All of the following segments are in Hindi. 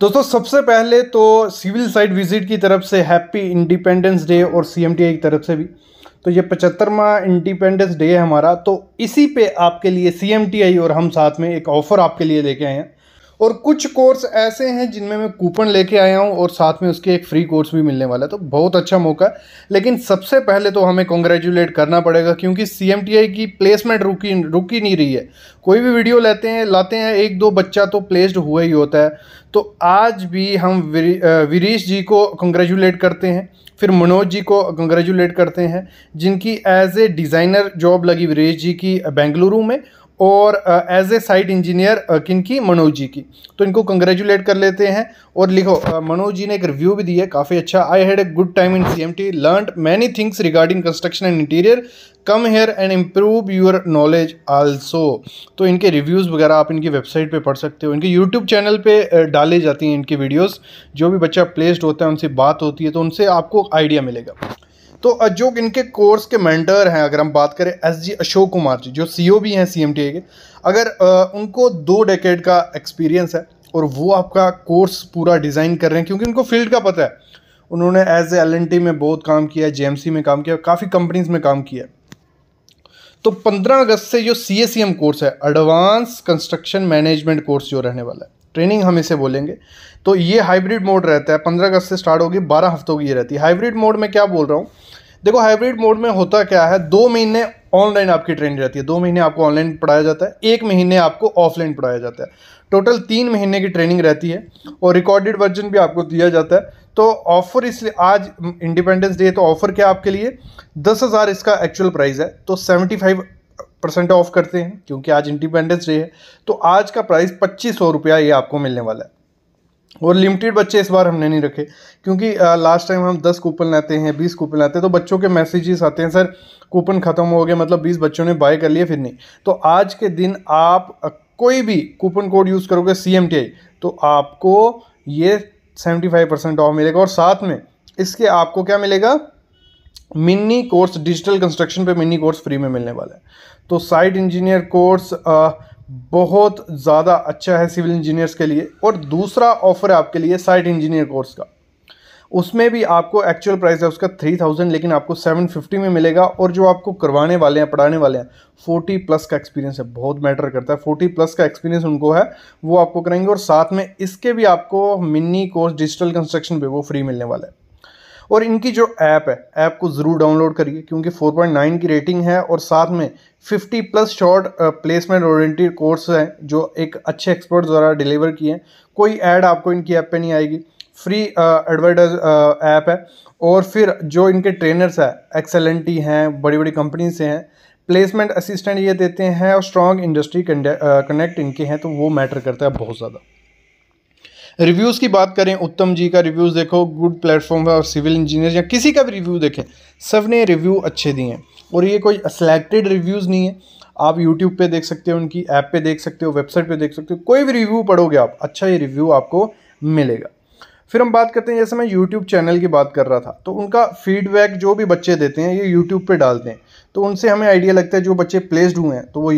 दोस्तों सबसे पहले तो सिविल साइड विजिट की तरफ से हैप्पी इंडिपेंडेंस डे और सी की तरफ से भी तो ये पचहत्तरवा इंडिपेंडेंस डे है हमारा तो इसी पे आपके लिए सी और हम साथ में एक ऑफ़र आपके लिए लेके आए हैं और कुछ कोर्स ऐसे हैं जिनमें मैं कूपन लेके आया हूँ और साथ में उसके एक फ्री कोर्स भी मिलने वाला है तो बहुत अच्छा मौका है लेकिन सबसे पहले तो हमें कॉन्ग्रेचुलेट करना पड़ेगा क्योंकि सी की प्लेसमेंट रुकी रुकी नहीं रही है कोई भी वीडियो लेते हैं लाते हैं एक दो बच्चा तो प्लेस्ड हुआ ही होता है तो आज भी हम वीरीश जी को कॉन्ग्रेचुलेट करते हैं फिर मनोज जी को कंग्रेचुलेट करते हैं जिनकी एज ए डिज़ाइनर जॉब लगी वीरेश जी की बेंगलुरु में और एज ए साइट इंजीनियर किन की मनोज जी की तो इनको कंग्रेचुलेट कर लेते हैं और लिखो मनोज जी ने एक रिव्यू भी दिया काफ़ी अच्छा I had a good time in C M T learn many things regarding construction and interior come here and improve your knowledge also तो इनके रिव्यूज़ वगैरह आप इनकी वेबसाइट पे पढ़ सकते हो इनके यूट्यूब चैनल पे डाले जाती हैं इनकी वीडियोज़ जो भी बच्चा प्लेस्ड होता है उनसे बात होती है तो उनसे आपको आइडिया मिलेगा तो जो इनके कोर्स के मेंटर हैं अगर हम बात करें एस जी अशोक कुमार जी जो सी भी हैं सी के अगर उनको दो डेकेड का एक्सपीरियंस है और वो आपका कोर्स पूरा डिज़ाइन कर रहे हैं क्योंकि उनको फील्ड का पता है उन्होंने एज ए एल में बहुत काम किया जे में काम किया काफ़ी कंपनीज में काम किया तो 15 अगस्त से जो सी कोर्स है एडवांस कंस्ट्रक्शन मैनेजमेंट कोर्स जो रहने वाला है ट्रेनिंग हम इसे बोलेंगे तो ये हाइब्रिड मोड रहता है पंद्रह अगस्त से स्टार्ट होगी बारह हफ्तों की ये रहती है हाइब्रिड मोड में क्या बोल रहा हूँ देखो हाइब्रिड मोड में होता क्या है दो महीने ऑनलाइन आपकी ट्रेनिंग रहती है दो महीने आपको ऑनलाइन पढ़ाया जाता है एक महीने आपको ऑफलाइन पढ़ाया जाता है टोटल तीन महीने की ट्रेनिंग रहती है और रिकॉर्डेड वर्जन भी आपको दिया जाता है तो ऑफ़र इसलिए आज इंडिपेंडेंस डे तो ऑफ़र क्या आपके लिए दस हज़ार इसका एक्चुअल प्राइस है तो सेवेंटी फाइव परसेंट ऑफ करते हैं क्योंकि आज इंडिपेंडेंस डे है तो आज का प्राइस पच्चीस सौ रुपया ये आपको मिलने वाला है और लिमिटेड बच्चे इस बार हमने नहीं रखे क्योंकि लास्ट टाइम हम दस कूपन लाते हैं बीस कूपन लाते हैं तो बच्चों के मैसेजेस आते हैं सर कूपन ख़त्म हो गया मतलब बीस बच्चों ने बाय कर लिए फिर नहीं तो आज के दिन आप कोई भी कूपन कोड यूज़ करोगे सी तो आपको ये सेवेंटी फाइव परसेंट ऑफ मिलेगा और साथ में इसके आपको क्या मिलेगा मिनी कोर्स डिजिटल कंस्ट्रक्शन पे मिनी कोर्स फ्री में मिलने वाला है तो साइट इंजीनियर कोर्स बहुत ज़्यादा अच्छा है सिविल इंजीनियर्स के लिए और दूसरा ऑफर है आपके लिए साइट इंजीनियर कोर्स का उसमें भी आपको एक्चुअल प्राइस है उसका थ्री थाउजेंड लेकिन आपको सेवन फिफ्टी में मिलेगा और जो आपको करवाने वाले हैं पढ़ाने वाले हैं फोर्टी प्लस का एक्सपीरियंस है बहुत मैटर करता है फोर्टी प्लस का एक्सपीरियंस उनको है वो आपको करेंगे और साथ में इसके भी आपको मिनी कोर्स डिजिटल कंस्ट्रक्शन पे वो फ्री मिलने वाला है और इनकी जो ऐप है ऐप को ज़रूर डाउनलोड करिए क्योंकि 4.9 की रेटिंग है और साथ में 50 plus short placement oriented course हैं जो एक अच्छे एक्सपर्ट द्वारा डिलीवर किए हैं कोई ऐड आपको इनकी ऐप पे नहीं आएगी फ्री एडवर्टाइज ऐप है और फिर जो इनके ट्रेनर्स हैं एक्सेलेंटी हैं बड़ी बड़ी कंपनी से हैं प्लेसमेंट असिस्टेंट ये देते हैं और स्ट्रॉन्ग इंडस्ट्री कनेक्ट इनके हैं तो वो मैटर करता है बहुत ज़्यादा रिव्यूज़ की बात करें उत्तम जी का रिव्यूज़ देखो गुड प्लेटफॉर्म है और सिविल इंजीनियर या किसी का भी रिव्यू देखें सब ने रिव्यू अच्छे दिए हैं और ये कोई सेलेक्टेड रिव्यूज़ नहीं है आप यूट्यूब पे देख सकते हो उनकी ऐप पे देख सकते हो वेबसाइट पे देख सकते हो कोई भी रिव्यू पढ़ोगे आप अच्छा ये रिव्यू आपको मिलेगा फिर हम बात करते हैं जैसे मैं यूट्यूब चैनल की बात कर रहा था तो उनका फीडबैक जो भी बच्चे देते हैं ये यूट्यूब पे डालते हैं तो उनसे हमें आइडिया लगता है जो बच्चे प्लेस्ड हुए हैं तो वो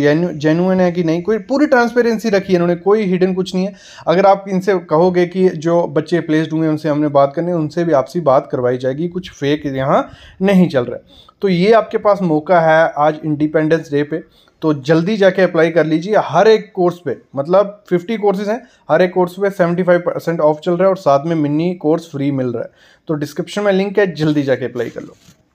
जेनुअन है कि नहीं कोई पूरी ट्रांसपेरेंसी रखी है इन्होंने कोई हिडन कुछ नहीं है अगर आप इनसे कहोगे कि जो बच्चे प्लेस्ड हुए हैं उनसे हमने बात करनी है उनसे भी आपसी बात करवाई जाएगी कुछ फेक यहाँ नहीं चल रहा है तो ये आपके पास मौका है आज इंडिपेंडेंस डे पर तो जल्दी जाके अप्लाई कर लीजिए हर एक कोर्स पे मतलब 50 कोर्सेज हैं हर एक कोर्स पे 75 परसेंट ऑफ चल रहा है और साथ में मिनी कोर्स फ्री मिल रहा है तो डिस्क्रिप्शन में लिंक है जल्दी जाके अप्लाई कर लो